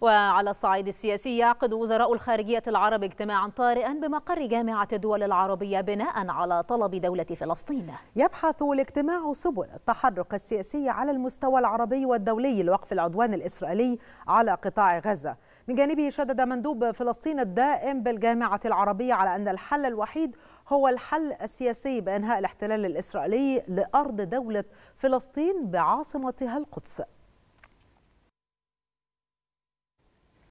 وعلى الصعيد السياسي يعقد وزراء الخارجية العرب اجتماعا طارئا بمقر جامعة الدول العربية بناء على طلب دولة فلسطين يبحث الاجتماع سبل التحرك السياسي على المستوى العربي والدولي لوقف العدوان الإسرائيلي على قطاع غزة من جانبه شدد مندوب فلسطين الدائم بالجامعة العربية على أن الحل الوحيد هو الحل السياسي بإنهاء الاحتلال الإسرائيلي لأرض دولة فلسطين بعاصمتها القدس